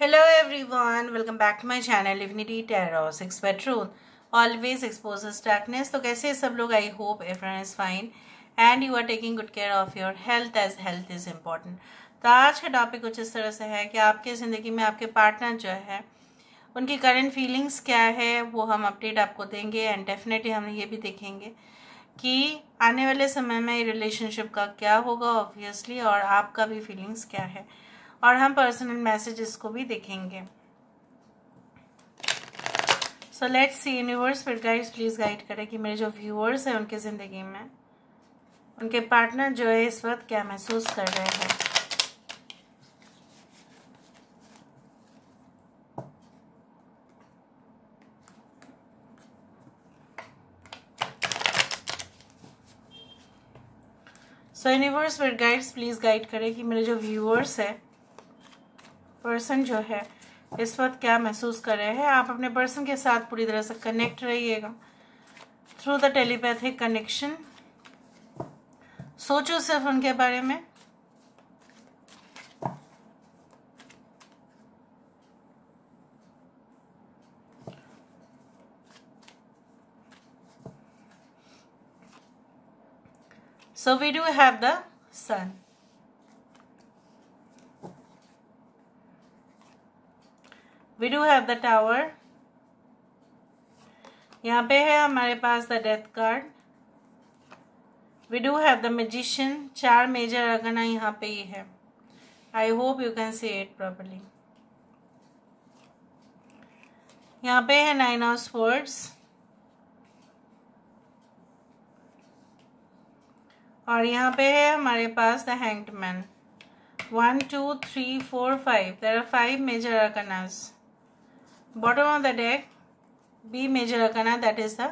Hello everyone welcome back to my channel Evanity tarots X truth always expose darkness तो कैसे सब लोग I hope everyone is fine and you are taking good care of your health as health is important तो आज का topic कुछ इस तरह से है कि आपके ज़िंदगी में आपके पार्टनर जो है उनकी करेंट फीलिंग्स क्या है वो हम अपडेट आपको देंगे एंड डेफिनेटली हम ये भी देखेंगे कि आने वाले समय में रिलेशनशिप का क्या होगा ऑब्वियसली और आपका भी फीलिंग्स क्या है और हम पर्सनल मैसेजेस को भी देखेंगे सो लेट्स सी यूनिवर्स फिर गाइड प्लीज़ गाइड करें कि मेरे जो व्यूअर्स हैं उनके ज़िंदगी में उनके पार्टनर जो है इस वक्त क्या महसूस कर रहे हैं सो यूनिवर्स फिर गाइड्स प्लीज़ गाइड करें कि मेरे जो व्यूअर्स हैं पर्सन जो है इस वक्त क्या महसूस कर रहे हैं आप अपने पर्सन के साथ पूरी तरह से कनेक्ट रहिएगा थ्रू द टेलीपैथिक कनेक्शन सोचो सिर्फ उनके बारे में So we do have the sun. We do have the tower यहाँ पे है हमारे पास the death card we do have the magician चार मेजर अगना यहाँ पे ही है I hope you can see it properly यहाँ पे है नाइन ऑफ स्पोर्ट्स और यहाँ पे है हमारे पास the hangman one two three four five there are five major arcanas bottom of the deck b major arcana that is the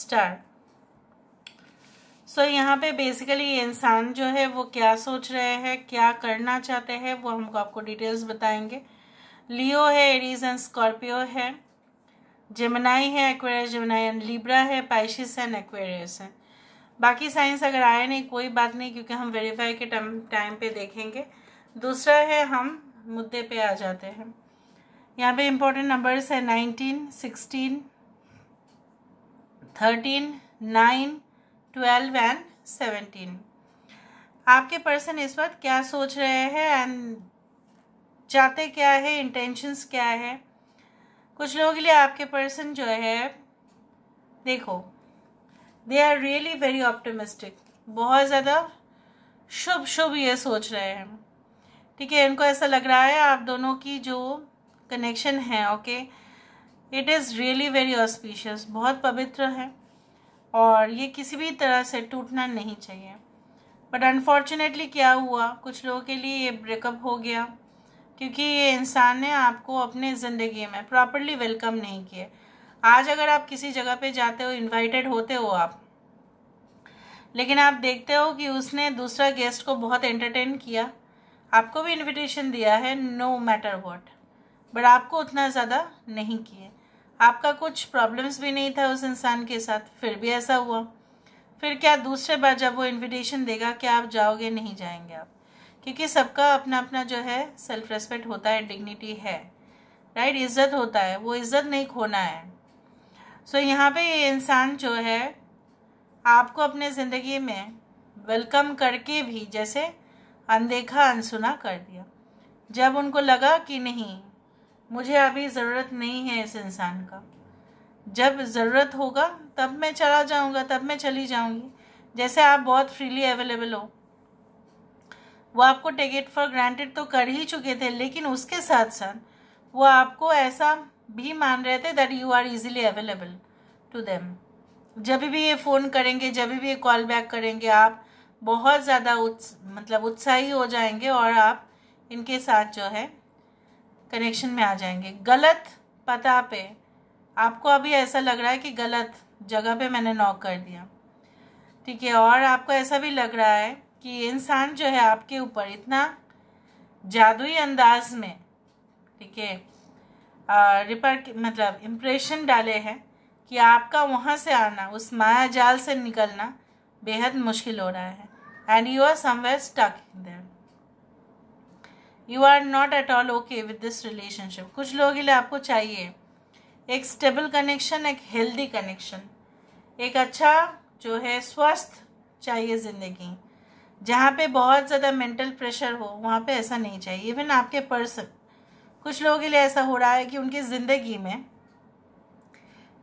star so so, यहाँ पे बेसिकली ये इंसान जो है वो क्या सोच रहे हैं क्या करना चाहते हैं वो हमको आपको डिटेल्स बताएंगे लियो है एरीज एंड स्कॉर्पियो है जेमिनाई है एक्वेरियस जेमिनाई एंड लिब्रा है पाइशिस एंड एक्वेरियस है बाकी साइंस अगर आए नहीं कोई बात नहीं क्योंकि हम वेरीफाई के टाइम टाइम पे देखेंगे दूसरा है हम मुद्दे पे आ जाते हैं यहाँ पे इम्पोर्टेंट नंबर्स है nineteen sixteen thirteen nine twelve and seventeen आपके पर्सन इस वक्त क्या सोच रहे हैं एंड चाहते क्या है इंटेंशंस क्या है कुछ लोगों के लिए आपके पर्सन जो है देखो they are really very optimistic बहुत ज़्यादा शुभ शुभ ये सोच रहे हैं ठीक है इनको ऐसा लग रहा है आप दोनों की जो कनेक्शन है okay it is really very auspicious बहुत पवित्र है और ये किसी भी तरह से टूटना नहीं चाहिए बट अनफॉर्चुनेटली क्या हुआ कुछ लोगों के लिए ये ब्रेकअप हो गया क्योंकि ये इंसान ने आपको अपने ज़िंदगी में प्रॉपरली वेलकम नहीं किए आज अगर आप किसी जगह पे जाते हो इनवाइटेड होते हो आप लेकिन आप देखते हो कि उसने दूसरा गेस्ट को बहुत एंटरटेन किया आपको भी इनविटेशन दिया है नो मैटर व्हाट बट आपको उतना ज़्यादा नहीं किए आपका कुछ प्रॉब्लम्स भी नहीं था उस इंसान के साथ फिर भी ऐसा हुआ फिर क्या दूसरे बार जब वो इनविटेशन देगा कि आप जाओगे नहीं जाएंगे आप क्योंकि सबका अपना अपना जो है सेल्फ रेस्पेक्ट होता है डिग्निटी है राइट right? इज्जत होता है वो इज्जत नहीं खोना है सो so, यहाँ पे ये इंसान जो है आपको अपने ज़िंदगी में वेलकम करके भी जैसे अनदेखा अनसुना कर दिया जब उनको लगा कि नहीं मुझे अभी ज़रूरत नहीं है इस इंसान का जब ज़रूरत होगा तब मैं चला जाऊँगा तब मैं चली जाऊँगी जैसे आप बहुत फ्रीली अवेलेबल हो वो आपको टिकेट फॉर ग्रांटेड तो कर ही चुके थे लेकिन उसके साथ साथ वो आपको ऐसा भी मान रहे थे that you are easily available to them जब भी ये फ़ोन करेंगे जब भी ये कॉल बैक करेंगे आप बहुत ज़्यादा उत्स मतलब उत्साही हो जाएंगे और आप इनके साथ जो है कनेक्शन में आ जाएंगे गलत पता पे आपको अभी ऐसा लग रहा है कि गलत जगह पे मैंने नॉक कर दिया ठीक है और आपको ऐसा भी लग रहा है कि इंसान जो है आपके ऊपर इतना जादुई अंदाज में ठीक है रिपर मतलब इम्प्रेशन डाले हैं कि आपका वहाँ से आना उस माया जाल से निकलना बेहद मुश्किल हो रहा है and you are somewhere stuck in there you are not at all okay with this relationship कुछ लोगों के लिए आपको चाहिए एक स्टेबल कनेक्शन एक हेल्दी कनेक्शन एक अच्छा जो है स्वस्थ चाहिए ज़िंदगी जहाँ पे बहुत ज़्यादा मेंटल प्रेशर हो वहाँ पे ऐसा नहीं चाहिए इवन आपके पर्सन कुछ लोगों के लिए ऐसा हो रहा है कि उनकी ज़िंदगी में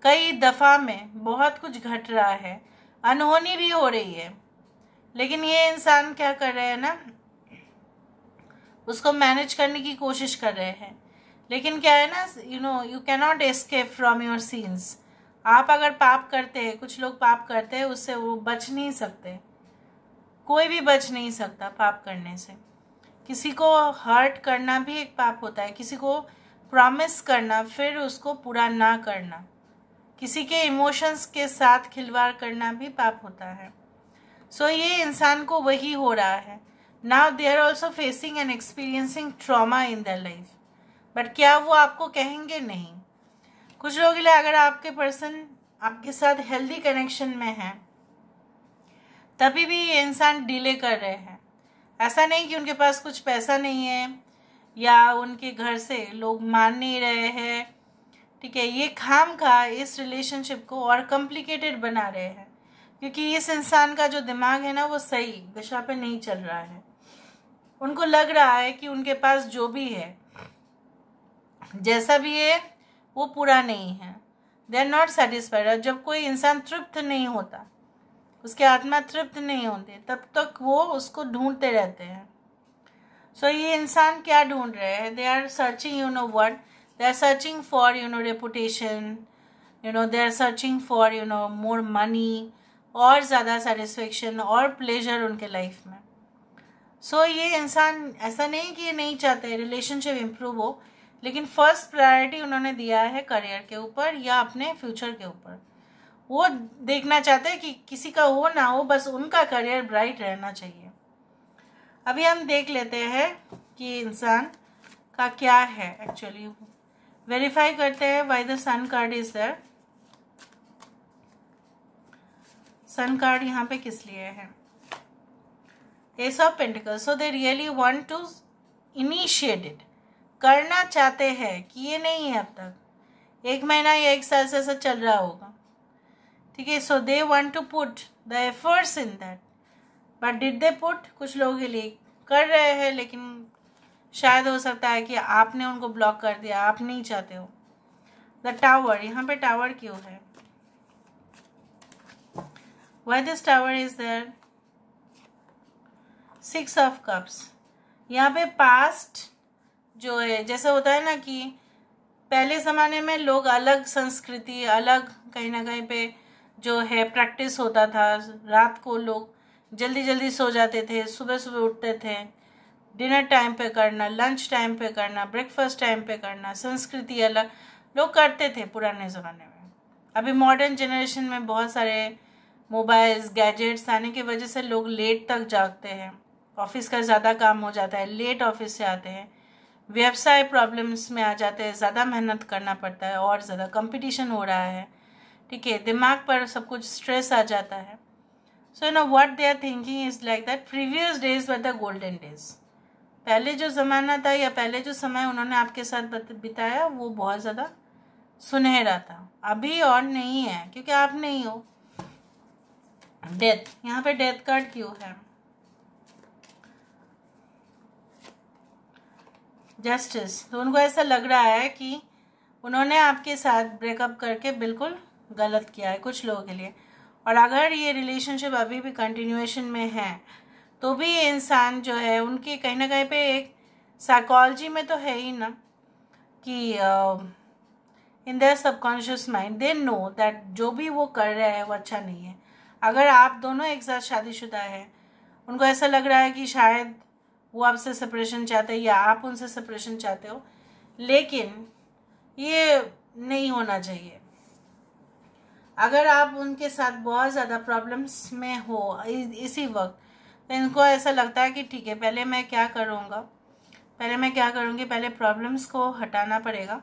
कई दफ़ा में बहुत कुछ घट रहा है अनहोनी भी हो रही है लेकिन ये इंसान क्या कर रहे हैं ना उसको मैनेज करने की कोशिश कर रहे हैं लेकिन क्या है ना you know you cannot escape from your sins आप अगर पाप करते हैं कुछ लोग पाप करते हैं उससे वो बच नहीं सकते कोई भी बच नहीं सकता पाप करने से किसी को हर्ट करना भी एक पाप होता है किसी को प्रॉमिस करना फिर उसको पूरा ना करना किसी के इमोशंस के साथ खिलवाड़ करना भी पाप होता है सो so, ये इंसान को वही हो रहा है now they are also facing and experiencing trauma in their life but क्या वो आपको कहेंगे नहीं कुछ लोग के लिए अगर आपके पर्सन आपके साथ हेल्दी कनेक्शन में है तभी भी ये इंसान डिले कर रहे हैं ऐसा नहीं कि उनके पास कुछ पैसा नहीं है या उनके घर से लोग मान नहीं रहे हैं ठीक है ये खाम खा इस रिलेशनशिप को और कॉम्प्लिकेटेड बना रहे हैं क्योंकि इस इंसान का जो दिमाग है ना वो सही दिशा पे नहीं चल रहा है उनको लग रहा है कि उनके पास जो भी है जैसा भी है वो पूरा नहीं है दे आर नॉट सेटिस्फाइड और जब कोई इंसान तृप्त नहीं होता उसके आत्मा तृप्त नहीं होते तब तक वो उसको ढूंढते रहते हैं सो so, ये इंसान क्या ढूंढ रहे हैं they are searching you know word they are searching for you know reputation you know they are searching for you know more money और ज़्यादा सेटिस्फेक्शन और प्लेजर उनके लाइफ में सो so, ये इंसान ऐसा नहीं कि ये नहीं चाहते रिलेशनशिप इम्प्रूव हो लेकिन फर्स्ट प्रायोरिटी उन्होंने दिया है करियर के ऊपर या अपने फ्यूचर के ऊपर वो देखना चाहते हैं कि किसी का हो ना हो बस उनका करियर ब्राइट रहना चाहिए अभी हम देख लेते हैं कि इंसान का क्या है एक्चुअली वेरीफाई करते हैं why the sun card is there sun card यहाँ पे किस लिए है ace of pentacles so they really want to initiate it करना चाहते हैं कि ये नहीं है अब तक एक महीना या एक साल से ऐसा चल रहा होगा ठीक है so they want to put the efforts in that but did they put कुछ लोगों के लिए कर रहे हैं लेकिन शायद हो सकता है कि आपने उनको ब्लॉक कर दिया आप नहीं चाहते हो द टावर यहाँ पे टावर क्यों है why this tower is there six of cups यहाँ पे पास्ट जो है जैसे होता है ना कि पहले ज़माने में लोग अलग संस्कृति अलग कहीं ना कहीं पे जो है प्रैक्टिस होता था रात को लोग जल्दी जल्दी सो जाते थे सुबह सुबह उठते थे डिनर टाइम पे करना लंच टाइम पे करना ब्रेकफास्ट टाइम पे करना संस्कृति अलग लोग करते थे पुराने ज़माने में अभी मॉडर्न जनरेशन में बहुत सारे मोबाइल्स गैजेट्स आने की वजह से लोग लेट तक जागते हैं ऑफिस का ज़्यादा काम हो जाता है लेट ऑफिस से आते हैं व्यवसाय प्रॉब्लम्स में आ जाते हैं ज़्यादा मेहनत करना पड़ता है और ज़्यादा कंपटीशन हो रहा है ठीक है दिमाग पर सब कुछ स्ट्रेस आ जाता है so you know what they are thinking is like that previous days were the golden days पहले जो ज़माना था या पहले जो समय उन्होंने आपके साथ बिताया वो बहुत ज़्यादा सुनहरा था अभी और नहीं है क्योंकि आप नहीं हो डेथ यहाँ पे डेथ कार्ड क्यों है जस्टिस तो उनको ऐसा लग रहा है कि उन्होंने आपके साथ ब्रेकअप करके बिल्कुल गलत किया है कुछ लोगों के लिए और अगर ये रिलेशनशिप अभी भी कंटिन्यूएशन में है तो भी ये इंसान जो है उनकी कहीं ना कहीं पे एक साइकोलॉजी में तो है ही ना कि in their subconscious mind they know that जो भी वो कर रहे हैं वो अच्छा नहीं है अगर आप दोनों एक साथ शादीशुदा हैं उनको ऐसा लग रहा है कि शायद वो आपसे सेपरेशन चाहते हैं या आप उनसे सेपरेशन चाहते हो लेकिन ये नहीं होना चाहिए अगर आप उनके साथ बहुत ज़्यादा प्रॉब्लम्स में हो इसी वक्त तो इनको ऐसा लगता है कि ठीक है पहले मैं क्या करूँगा पहले मैं क्या करूँगी पहले प्रॉब्लम्स को हटाना पड़ेगा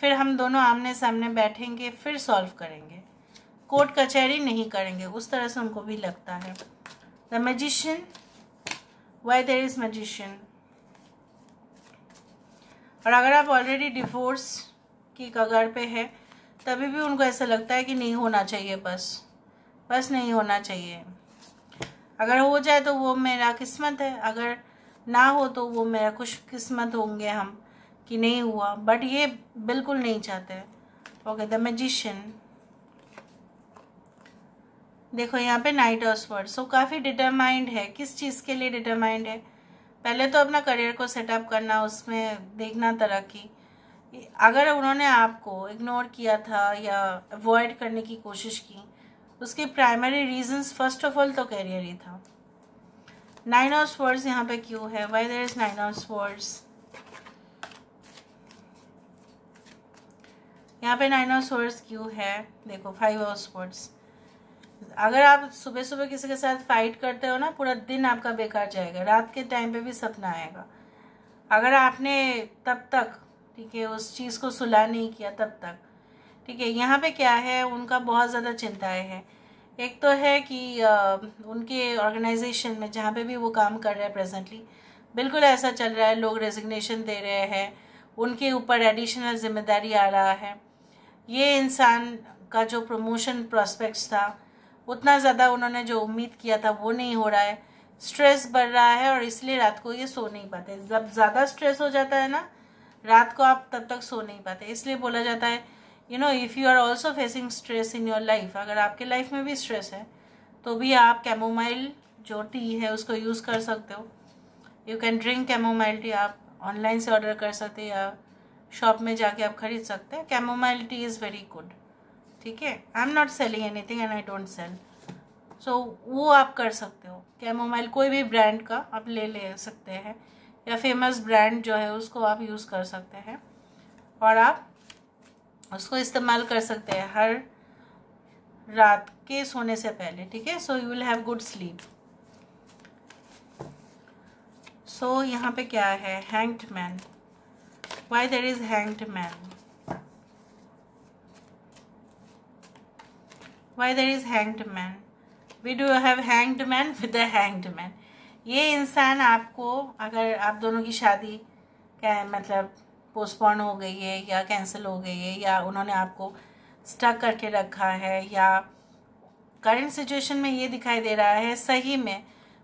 फिर हम दोनों आमने सामने बैठेंगे फिर सॉल्व करेंगे कोर्ट कचहरी नहीं करेंगे उस तरह से उनको भी लगता है the magician why there is magician और अगर आप ऑलरेडी डिवोर्स की कगार पे है तभी भी उनको ऐसा लगता है कि नहीं होना चाहिए बस बस नहीं होना चाहिए अगर हो जाए तो वो मेरा किस्मत है अगर ना हो तो वो मेरा खुश किस्मत होंगे हम कि नहीं हुआ बट ये बिल्कुल नहीं चाहते ओके द मजिशियन देखो यहाँ पे नाइट ऑसवर्ड सो काफ़ी डिटरमाइंड है किस चीज़ के लिए डिटरमाइंड है पहले तो अपना करियर को सेटअप करना उसमें देखना तरक्की अगर उन्होंने आपको इग्नोर किया था या अवॉइड करने की कोशिश की उसके primary reasons first of all तो करियर ही था नाइन ऑफ स्वर्ड्स यहाँ पे क्यों है why there is nine of swords यहाँ पे नाइन ऑफ स्वर्ड्स क्यों है देखो फाइव ऑफ स्वर्ड्स अगर आप सुबह सुबह किसी के साथ फाइट करते हो ना पूरा दिन आपका बेकार जाएगा रात के टाइम पे भी सपना आएगा अगर आपने तब तक ठीक है उस चीज़ को सुलह नहीं किया तब तक ठीक है यहाँ पे क्या है उनका बहुत ज़्यादा चिंताएं हैं एक तो है कि आ, उनके ऑर्गेनाइजेशन में जहाँ पे भी वो काम कर रहे हैं प्रेजेंटली बिल्कुल ऐसा चल रहा है लोग रेजिग्नेशन दे रहे हैं उनके ऊपर एडिशनल जिम्मेदारी आ रहा है ये इंसान का जो प्रमोशन प्रोस्पेक्ट्स था उतना ज़्यादा उन्होंने जो उम्मीद किया था वो नहीं हो रहा है स्ट्रेस बढ़ रहा है और इसलिए रात को ये सो नहीं पाते जब ज़्यादा स्ट्रेस हो जाता है ना रात को आप तब तक सो नहीं पाते इसलिए बोला जाता है you know if you are also facing stress in your life अगर आपके लाइफ में भी स्ट्रेस है तो भी आप कैमोमाइल जो टी है उसको यूज़ कर सकते हो you can drink chamomile tea आप ऑनलाइन से ऑर्डर कर सकते या शॉप में जाके आप खरीद सकते हैं chamomile tea is very good ठीक है I am not selling anything and I don't sell so वो आप कर सकते हो कैमोमाइल कोई भी ब्रांड का आप ले ले सकते हैं या फेमस ब्रांड जो है उसको आप यूज़ कर सकते हैं और आप उसको इस्तेमाल कर सकते हैं हर रात के सोने से पहले ठीक है so you will have good sleep so यहाँ पे क्या है hanged man why there is hanged man why there is hanged man we do have hanged man with a hanged man ये इंसान आपको अगर आप दोनों की शादी क्या मतलब पोस्टपोन हो गई है या कैंसिल हो गई है या उन्होंने आपको स्टक करके रखा है या करंट सिचुएशन में ये दिखाई दे रहा है सही में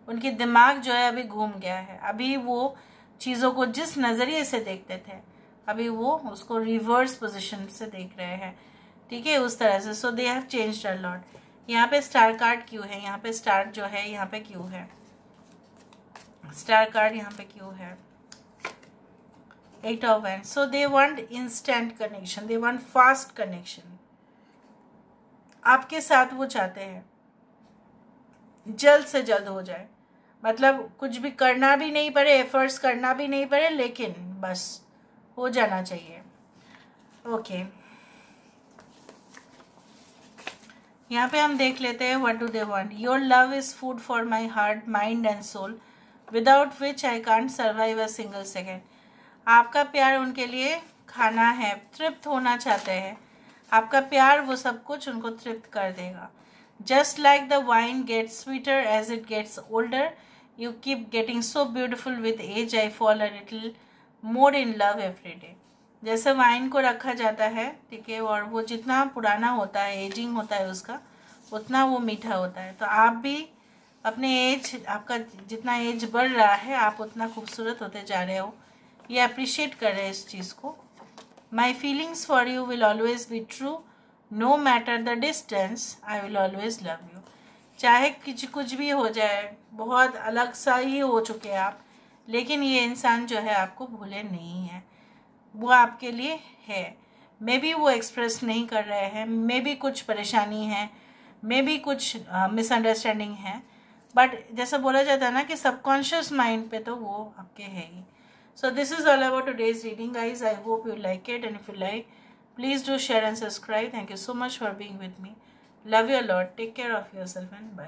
उनके दिमाग जो है अभी घूम गया है अभी वो चीज़ों को जिस नज़रिए से देखते थे अभी वो उसको रिवर्स पोजिशन से देख रहे हैं ठीक है उस तरह से so they have change a lot यहाँ पे स्टार कार्ड क्यू है यहाँ पे स्टार जो है यहाँ पे क्यू है स्टार कार्ड यहाँ पे क्यू है एट ऑफ वैन so they want instant connection they want fast connection आपके साथ वो चाहते हैं जल्द से जल्द हो जाए मतलब कुछ भी करना भी नहीं पड़े एफर्ट्स करना भी नहीं पड़े लेकिन बस हो जाना चाहिए ओके okay. यहाँ पे हम देख लेते हैं what do they want your love is food for my heart mind and soul without which I can't survive a single second आपका प्यार उनके लिए खाना है तृप्त होना चाहते हैं आपका प्यार वो सब कुछ उनको तृप्त कर देगा just like the wine gets sweeter as it gets older you keep getting so beautiful with age I fall a little more in love every day जैसे वाइन को रखा जाता है ठीक है और वो जितना पुराना होता है एजिंग होता है उसका उतना वो मीठा होता है तो आप भी अपने एज आपका जितना एज बढ़ रहा है आप उतना खूबसूरत होते जा रहे हो ये अप्रिशिएट कर रहे हैं इस चीज़ को my feelings for you will always be true no matter the distance I will always love you चाहे कुछ कुछ भी हो जाए बहुत अलग सा ही हो चुके आप लेकिन ये इंसान जो है आपको भूले नहीं है वो आपके लिए है मे बी वो एक्सप्रेस नहीं कर रहे हैं मे बी कुछ परेशानी है मे बी कुछ मिसअंडरस्टैंडिंग uh, है बट जैसा बोला जाता है ना कि सबकॉन्शियस माइंड पे तो वो आपके है ही so this is all about days reading guys I hope you like it and if you like please do share and subscribe thank you so much for being with me love you a lot take care of yourself and bye